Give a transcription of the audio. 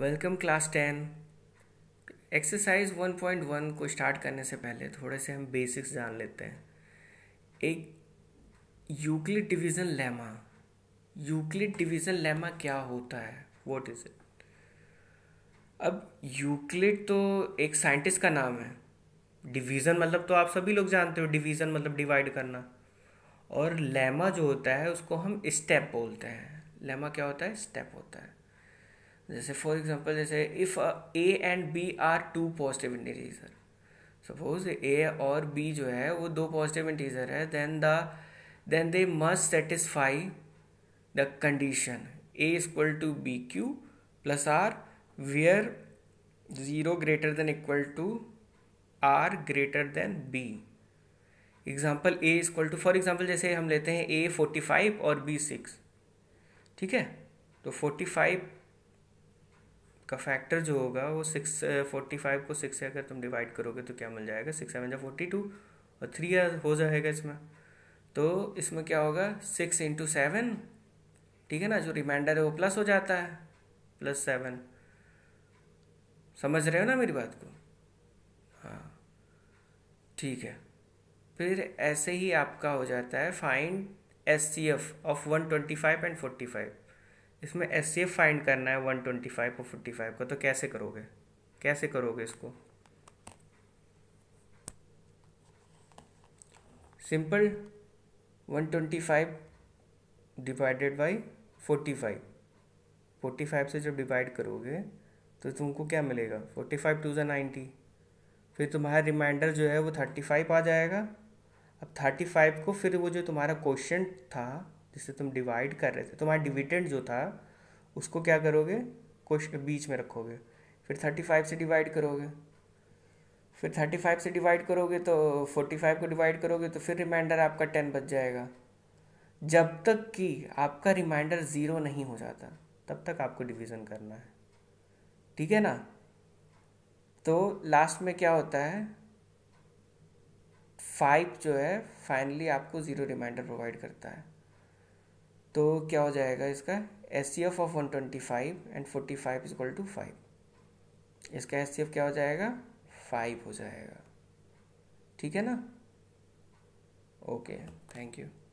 welcome class ten exercise 1.1 को start करने से पहले थोड़े से हम बेसिक्स जान लेते हैं एक Euclid division lemma Euclid division lemma क्या होता है व्हाट इज़ इट अब यूक्लिड तो एक साइंटिस्ट का नाम है डिवीज़न मतलब तो आप सभी लोग जानते हो डिवीज़न मतलब डिवाइड करना और लेमा जो होता है उसको हम स्टेप बोलते हैं लेमा क्या होता है स्टेप होता है जैसे फॉर एग्जांपल जैसे if A and B are two positive integer suppose A और बी जो है वो दो पॉजिटिव इंटीजर है then the then they must satisfy the condition A equal to B Q plus R where zero greater than equal to R greater than B example A equal to for example जैसे हम लेते हैं A forty five और B six ठीक है तो forty five का factor जो होगा वो सिक्स फोर्टी फाइव को सिक्स से अगर तुम डिवाइड करोगे तो क्या मिल जाएगा सिक्स सेवन जो फोर्टी टू और थ्री हो जाएगा इसमें तो इसमें क्या होगा सिक्स इंटू सेवन ठीक है ना जो रिमाइंडर है वो प्लस हो जाता है प्लस सेवन समझ रहे हो ना मेरी बात को हाँ ठीक है फिर ऐसे ही आपका हो जाता है find S C F of one twenty five and forty five इसमें एस सी एफ फाइंड करना है वन ट्वेंटी फाइव और फोर्टी फाइव का तो कैसे करोगे कैसे करोगे इसको simple one twenty five divided by forty five forty five से जब डिवाइड करोगे तो तुमको क्या मिलेगा फोर्टी फाइव टू नाइन्टी फिर तुम्हारा रिमाइंडर जो है वो थर्टी फाइव आ जाएगा अब थर्टी फाइव को फिर वो जो तुम्हारा क्वेश्चन था जिससे तुम डिवाइड कर रहे थे तो तुम्हारा डिविडेंड जो था उसको क्या करोगे कुछ बीच में रखोगे फिर थर्टी फाइव से डिवाइड करोगे फिर थर्टी फाइव से डिवाइड करोगे तो फोर्टी फाइव को डिवाइड करोगे तो फिर रिमाइंडर आपका टेन बच जाएगा जब तक कि आपका रिमाइंडर ज़ीरो नहीं हो जाता तब तक आपको डिवीज़न करना है ठीक है ना तो लास्ट में क्या होता है फाइव जो है फाइनली आपको ज़ीरो रिमाइंडर प्रोवाइड करता है तो क्या हो जाएगा इसका S C F of one twenty five and forty five is equal to five इसका एस सी एफ क्या हो जाएगा फाइव हो जाएगा ठीक है ना ओके थैंक यू